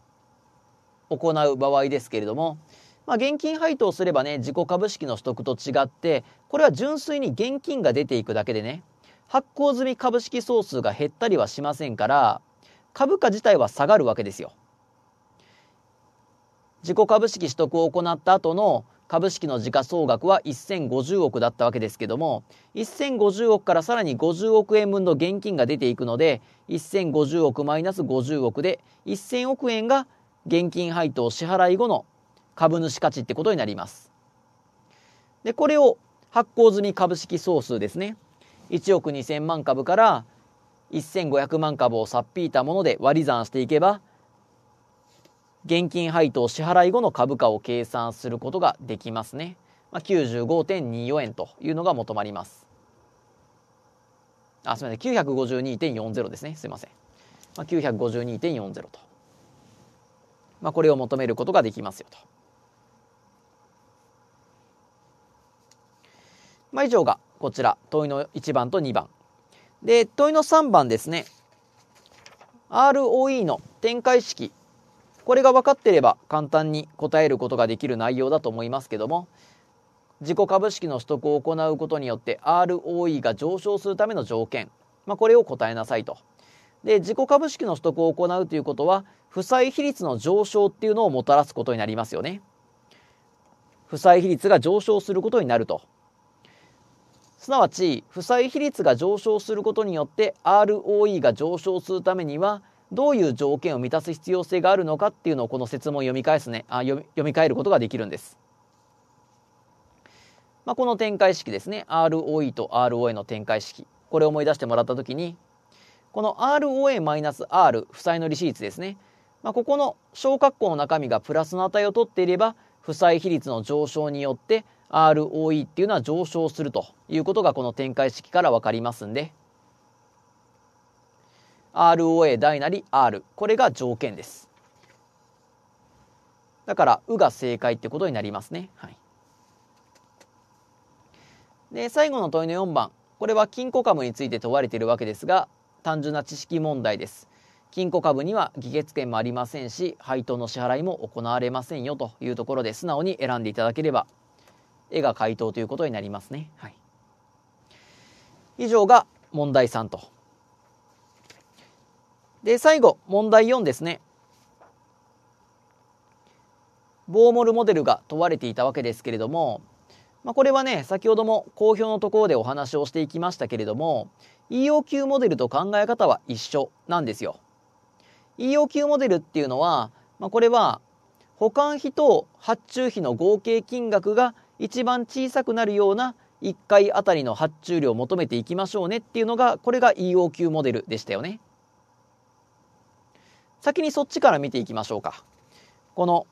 行う場合ですけれども、まあ、現金配当すればね自己株式の取得と違ってこれは純粋に現金が出ていくだけでね発行済み株式総数が減ったりはしませんから株価自体は下がるわけですよ。自己株式取得を行った後の株式の時価総額は1050億だったわけですけども1050億からさらに50億円分の現金が出ていくので1050億マイナス50億で1000億円が現金配当支払い後の株主価値ってことになります。で、これを発行済み株式総数ですね。1億2000万株から1500万株をさっぴいたもので割り算していけば、現金配当支払い後の株価を計算することができますね。まあ、95.24円というのが求まります。あ、すみません。952.40ですね。すみません。まあ、952.40と。まあ、これを求めることができますよと。まあ、以上がこちら問いの1番と2番。で問いの3番ですね ROE の展開式これが分かっていれば簡単に答えることができる内容だと思いますけども自己株式の取得を行うことによって ROE が上昇するための条件、まあ、これを答えなさいとで、自己株式の取得を行うということは、負債比率の上昇っていうのをもたらすことになりますよね。負債比率が上昇することになると。すなわち、負債比率が上昇することによって ROE が上昇するためには、どういう条件を満たす必要性があるのかっていうのをこの説問を読み返すねあ読み替えることができるんです。まあ、この展開式ですね ROE と ROA の展開式これを思い出してもらった時にこの ROA-R 負債の利子率ですね、まあ、ここの小括弧の中身がプラスの値を取っていれば負債比率の上昇によって ROE っていうのは上昇するということがこの展開式から分かりますんで ROA 大なり R これが条件ですだから「う」が正解ってことになりますね、はい、で最後の問いの4番これは金庫株について問われているわけですが単純な知識問題です。金庫株には議決権もありませんし配当の支払いも行われませんよというところで素直に選んでいただければ絵が回答ということになりますね。はい、以上が問題3と。で最後問題4ですね。ボーモルモデルが問われていたわけですけれども、まあ、これはね先ほども公表のところでお話をしていきましたけれども EOQ モデルと考え方は一緒なんですよ。EOQ モデルっていうのは、まあ、これは保管費と発注費の合計金額が一番小さくなるような1回あたりの発注量を求めていきましょうねっていうのがこれが EOQ モデルでしたよね。先にそっちから見ていきましょうか。この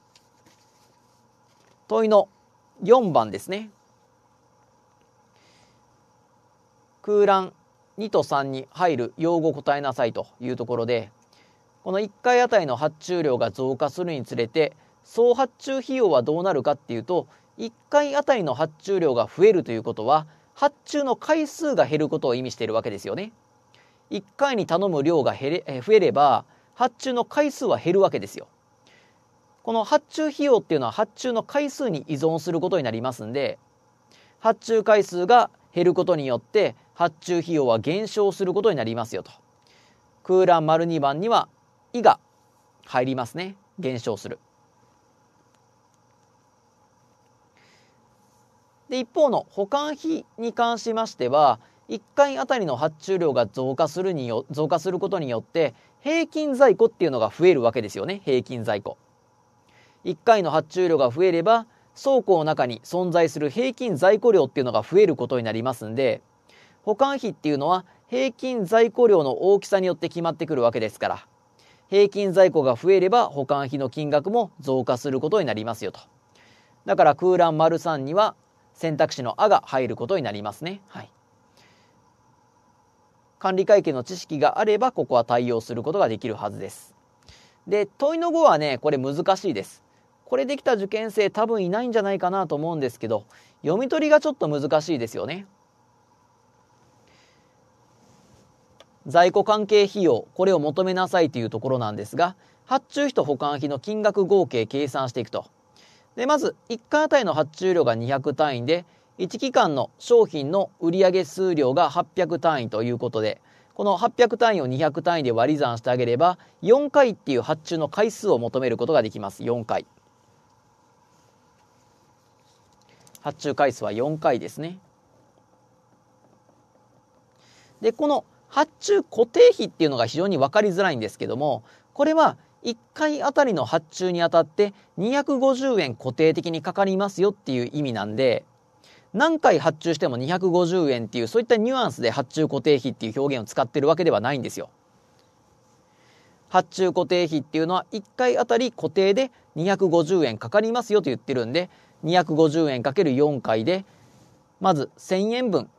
問いの4番ですね。空欄2と3に入る用語答えなさいというところでこの1回あたりの発注量が増加するにつれて総発注費用はどうなるかっていうと1回あたりの発注量が増えるということは発注の回数が減ることを意味しているわけですよね。1回に頼む量が減れえ増えれば発注の回数は減るわけですよ。この発注費用っていうのは発注の回数に依存することになりますんで発注回数が減ることによって発注費用は減少することになりますよと。空欄丸2番には「い」が入りますね。減少する。で一方の保管費に関しましては1回あたりの発注量が増加するによ増加することによって平均在庫っていうのが増えるわけですよね平均在庫。1回の発注量が増えれば倉庫の中に存在する平均在庫量っていうのが増えることになりますんで保管費っていうのは平均在庫量の大きさによって決まってくるわけですから、平均在庫が増えれば保管費の金額も増加することになりますよと。だから空欄丸3には選択肢の「あ」が入ることになりますね。はい。管理会計の知識があればここは対応することができるはずです。で問いの5はねこれ難しいです。これできた受験生多分いないんじゃないかなと思うんですけど読み取りがちょっと難しいですよね。在庫関係費用、これを求めなさいというところなんですが、発注費と保管費の金額合計計算していくと。で、まず、1回あたりの発注量が200単位で、1期間の商品の売上数量が800単位ということで、この800単位を200単位で割り算してあげれば、4回っていう発注の回数を求めることができます。4回。発注回数は4回ですね。で、この発注固定費っていうのが非常に分かりづらいんですけどもこれは1回あたりの発注にあたって250円固定的にかかりますよっていう意味なんで何回発注しても250円っていうそういったニュアンスで発注固定費っていう表現を使ってるわけではないんですよ。発注固定費っていうのは1回あたり固定で250円かかりますよと言ってるんで250円 ×4 回でまず1000円分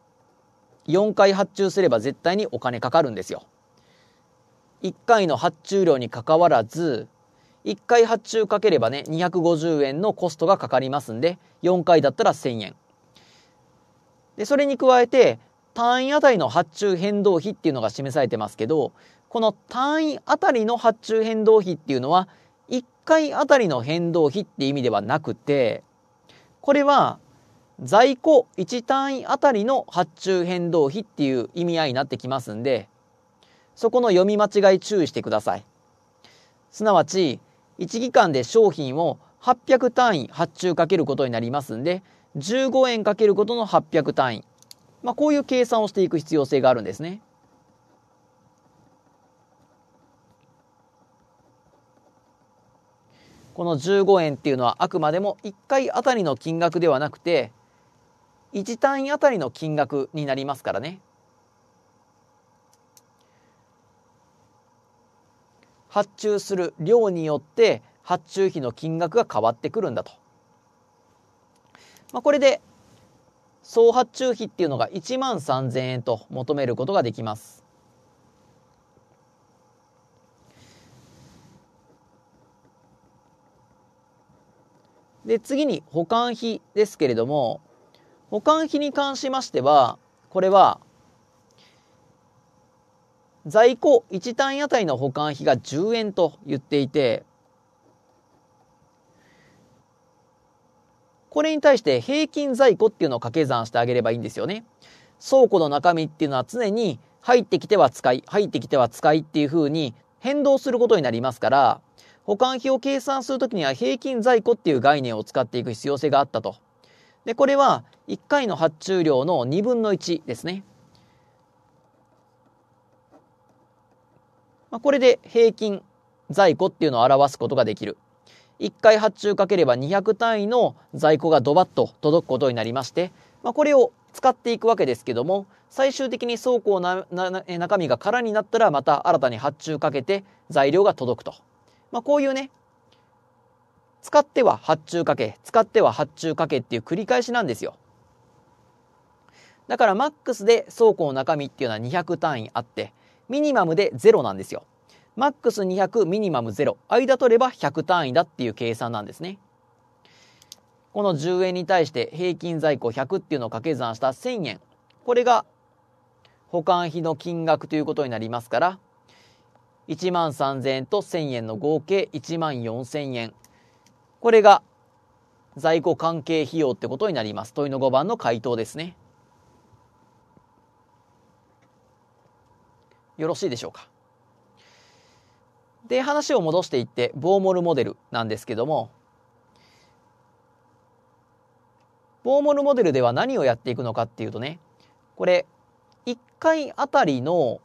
4回発注すれば絶対にお金かかるんですよ。1回の発注量にかかわらず、1回発注かければね、250円のコストがかかりますんで、4回だったら1000円。で、それに加えて、単位あたりの発注変動費っていうのが示されてますけど、この単位あたりの発注変動費っていうのは、1回あたりの変動費って意味ではなくて、これは在庫1単位あたりの発注変動費っていう意味合いになってきますんで、そこの読み間違い注意してください。すなわち、1期間で商品を800単位発注かけることになりますんで、15円かけることの800単位。まあ、こういう計算をしていく必要性があるんですね。この15円っていうのはあくまでも1回あたりの金額ではなくて1単位あたりの金額になりますからね。発注する量によって発注費の金額が変わってくるんだと。まあ、これで総発注費っていうのが1万3000円と求めることができます。で次に保管費ですけれども保管費に関しましては、これは、在庫1単位あたりの保管費が10円と言っていて、これに対して平均在庫っていうのを掛け算してあげればいいんですよね。倉庫の中身っていうのは常に入ってきては使い、入ってきては使いっていうふうに変動することになりますから、保管費を計算するときには平均在庫っていう概念を使っていく必要性があったとで、これは1回の発注量の2分の1ですね。まあ、これで平均在庫っていうのを表すことができる。1回発注かければ200単位の在庫がドバッと届くことになりまして、まあ、これを使っていくわけですけども最終的に倉庫の中身が空になったらまた新たに発注かけて材料が届くと、まあ、こういうね使っては発注かけ、使っては発注かけっていう繰り返しなんですよ。だからマックスで倉庫の中身っていうのは200単位あって、ミニマムで0なんですよ。マックス200、ミニマム0。間取れば100単位だっていう計算なんですね。この10円に対して平均在庫100っていうのを掛け算した1000円。これが保管費の金額ということになりますから、1万3000円と1000円の合計1万4000円。これが在庫関係費用ってことになります。問いの5番の回答ですね。よろしいでしょうか。で、話を戻していって、ボーモルモデルなんですけども、ボーモルモデルでは何をやっていくのかっていうとね、これ、1回あたりの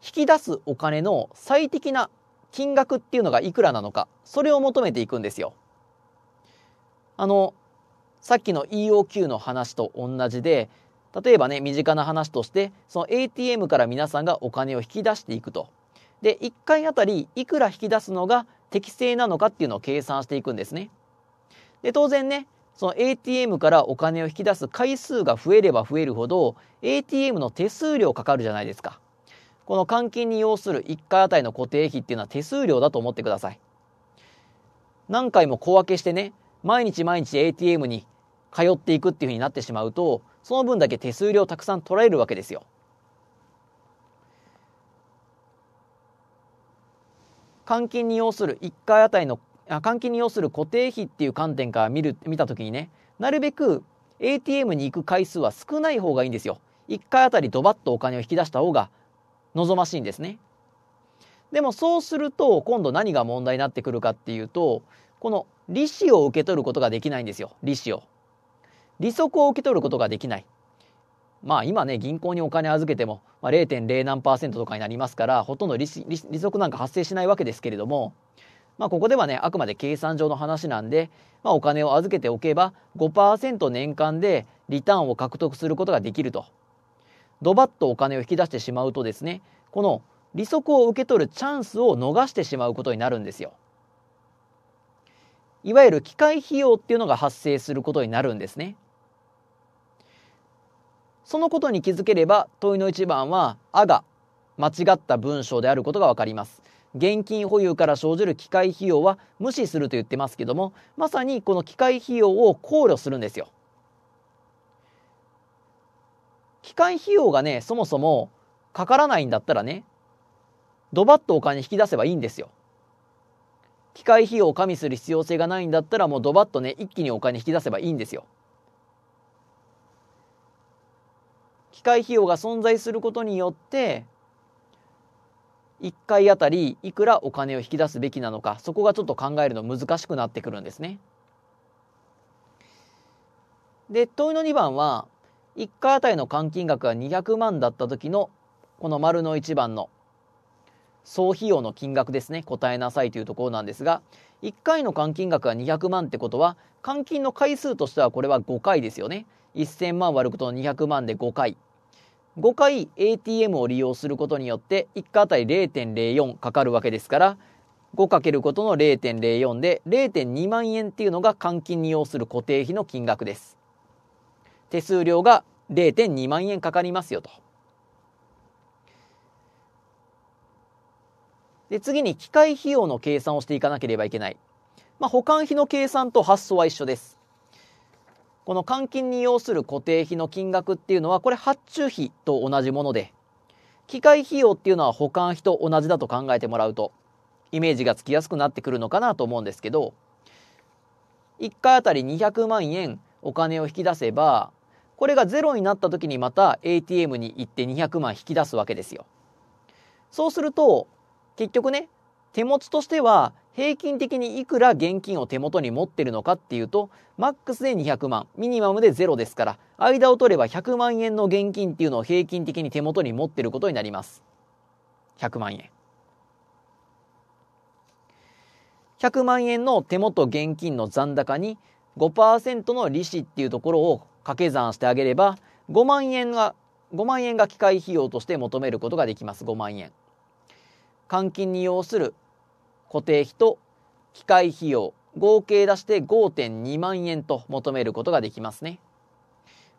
引き出すお金の最適な金額っていうのがいくらなのかそれを求めていくんですよ。あのさっきの EOQ の話と同じで例えばね身近な話としてその ATM から皆さんがお金を引き出していくと。で1回あたりいくら引き出すのが適正なのかっていうのを計算していくんですね。で当然ねその ATM からお金を引き出す回数が増えれば増えるほど ATM の手数料かかるじゃないですか。この換金に要する1回あたりの固定費っていうのは手数料だと思ってください。何回も小分けしてね、毎日毎日 ATM に通っていくっていうふうになってしまうと、その分だけ手数料たくさん取られるわけですよ。換金に要する1回あたりの換金に要する固定費っていう観点から見る見た時にねなるべく ATM に行く回数は少ない方がいいんですよ。1回あたりドバッとお金を引き出した方が望ましいんですね。でもそうすると今度何が問題になってくるかっていうとこの利子を受け取ることができないんですよ利子を。利息を受け取ることができない。まあ今ね銀行にお金預けても、まあ、0.0何パーセントとかになりますからほとんど利利息なんか発生しないわけですけれども、まあ、ここではねあくまで計算上の話なんで、まあ、お金を預けておけば5%年間でリターンを獲得することができるとドバッとお金を引き出してしまうとですねこの利息を受け取るチャンスを逃してしまうことになるんですよ。いわゆる機械費用っていうのが発生することになるんですね。そのことに気づければ問いの1番は「あ」が間違った文章であることが分かります。現金保有から生じる機械費用は無視すると言ってますけどもまさにこの機械費用を考慮するんですよ。機関費用がね、そもそもかからないんだったらね、ドバッとお金引き出せばいいんですよ。機械費用を加味する必要性がないんだったらもうドバッとね、一気にお金引き出せばいいんですよ。機械費用が存在することによって一回あたりいくらお金を引き出すべきなのかそこがちょっと考えるの難しくなってくるんですね。で問いの2番は1回あたりの換金額が200万だった時のこの丸の1番の総費用の金額ですね答えなさいというところなんですが1回の換金額が200万ってことは換金の回数としてはこれは5回ですよね1000万割ることの200万で5回5回 ATM を利用することによって1回あたり0.04かかるわけですから 5× ことの0.04で0.2万円っていうのが換金に要する固定費の金額です手数料が0.2万円かかりますよと。で次に機械費用の計算をしていかなければいけない。まあ、保管費の計算と発送は一緒です。この換金に要する固定費の金額っていうのはこれ発注費と同じもので機械費用っていうのは保管費と同じだと考えてもらうとイメージがつきやすくなってくるのかなと思うんですけど1回あたり200万円お金を引き出せばこれがゼロになった時にまた ATM に行って200万引き出すわけですよ。そうすると、結局ね、手持ちとしては平均的にいくら現金を手元に持ってるのかっていうと、マックスで200万、ミニマムでゼロですから、間を取れば100万円の現金っていうのを平均的に手元に持ってることになります。100万円。100万円の手元現金の残高に5%の利子っていうところを掛け算してあげれば5万円が5万円が機械費用として求めることができます5万円。換金に要する固定費と機械費用合計出して5.2万円と求めることができますね。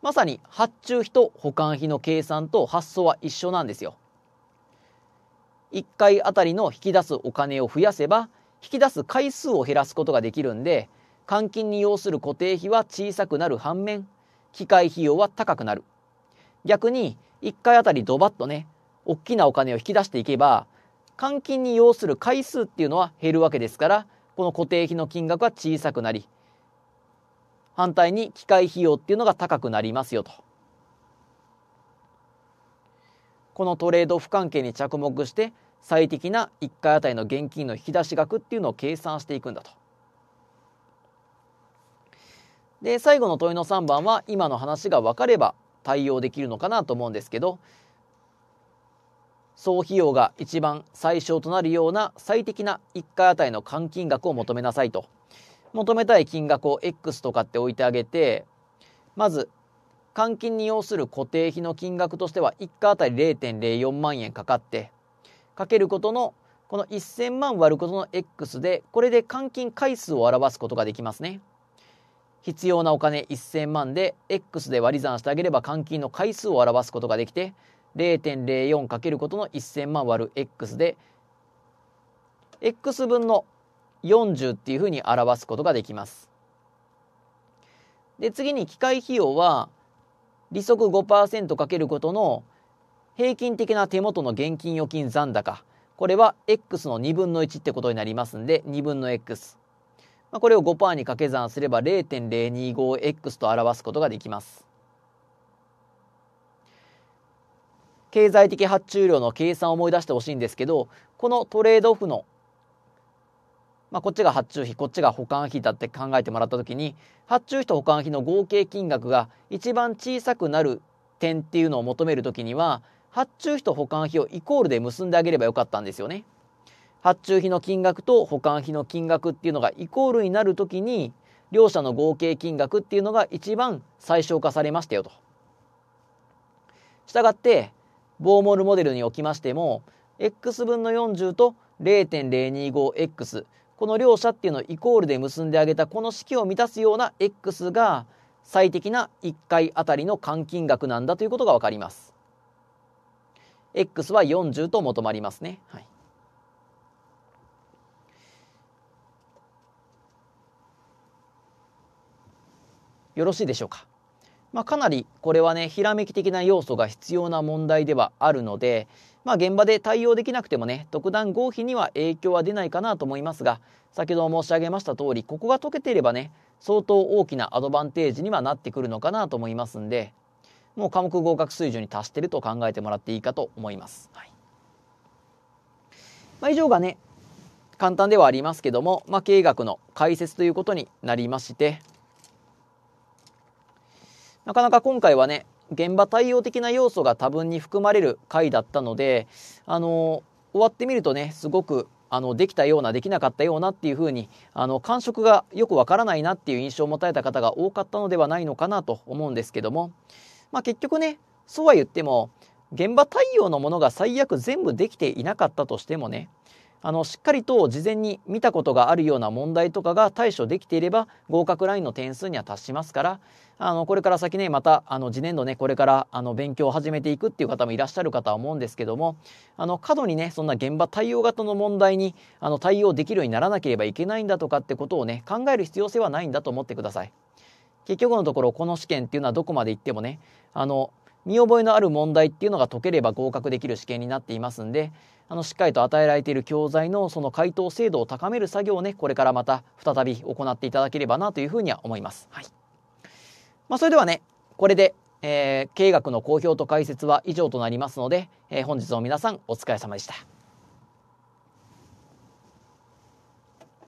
まさに発注費と保管費の計算と発想は一緒なんですよ。1回あたりの引き出すお金を増やせば引き出す回数を減らすことができるんで換金に要する固定費は小さくなる反面機械費用は高くなる逆に1回あたりドバッとね大きなお金を引き出していけば換金に要する回数っていうのは減るわけですからこの固定費の金額は小さくなり反対に機械費用っていうのが高くなりますよとこのトレードオフ関係に着目して最適な1回あたりの現金の引き出し額っていうのを計算していくんだと。で最後の問いの3番は今の話が分かれば対応できるのかなと思うんですけど総費用が一番最小となるような最適な1回あたりの換金額を求めなさいと求めたい金額を X とかって置いてあげてまず換金に要する固定費の金額としては1回あたり0.04万円かかってかけることのこの1000万割ることの X でこれで換金回数を表すことができますね。必要なお金1000万で X で割り算してあげれば換金の回数を表すことができて 0.04× かけることの1000万割る X で X 分の40っていうふうに表すことができます。で次に機械費用は利息5%かけることの平均的な手元の現金預金残高これは X の2分の1ってことになりますんで2分の X。まこれを5%に掛け算すれば 0.025x と表すことができます。経済的発注量の計算を思い出してほしいんですけどこのトレードオフの、まあ、こっちが発注費こっちが保管費だって考えてもらった時に発注費と保管費の合計金額が一番小さくなる点っていうのを求める時には発注費と保管費をイコールで結んであげればよかったんですよね。発注費の金額と保管費の金額っていうのがイコールになるときに両者の合計金額っていうのが一番最小化されましたよと。したがってボーモルモデルにおきましても x 分の40と 0.025x この両者っていうのをイコールで結んであげたこの式を満たすような x が最適な1回あたりの換金額なんだということが分かります。x は40と求まりますね。はいよろしいでしょうか。まあ、かなりこれはね、ひらめき的な要素が必要な問題ではあるので、まあ、現場で対応できなくてもね、特段合否には影響は出ないかなと思いますが、先ほど申し上げました通り、ここが解けていればね、相当大きなアドバンテージにはなってくるのかなと思いますんで、もう科目合格水準に達してると考えてもらっていいかと思います。はい、まあ、以上がね、簡単ではありますけども、まあ、経営学の解説ということになりまして、なかなか今回はね、現場対応的な要素が多分に含まれる回だったので、あの終わってみるとね、すごくあのできたようなできなかったようなっていう風にあに感触がよくわからないなっていう印象を持たれた方が多かったのではないのかなと思うんですけども、まあ、結局ねそうは言っても現場対応のものが最悪全部できていなかったとしてもねあのしっかりと事前に見たことがあるような問題とかが対処できていれば合格ラインの点数には達しますからあのこれから先ねまたあの次年度ねこれからあの勉強を始めていくっていう方もいらっしゃるかとは思うんですけどもあの過度にねそんな現場対応型の問題にあの対応できるようにならなければいけないんだとかってことをね考える必要性はないんだと思ってください。結局のところこの試験っていうのはどこまでいってもねあの見覚えのある問題っていうのが解ければ合格できる試験になっていますんであのしっかりと与えられている教材のその回答精度を高める作業をねこれからまた再び行っていただければなというふうには思います。はいまあ、それではねこれで、えー、経営学の公表と解説は以上となりますので、えー、本日も皆さんお疲れ様でした。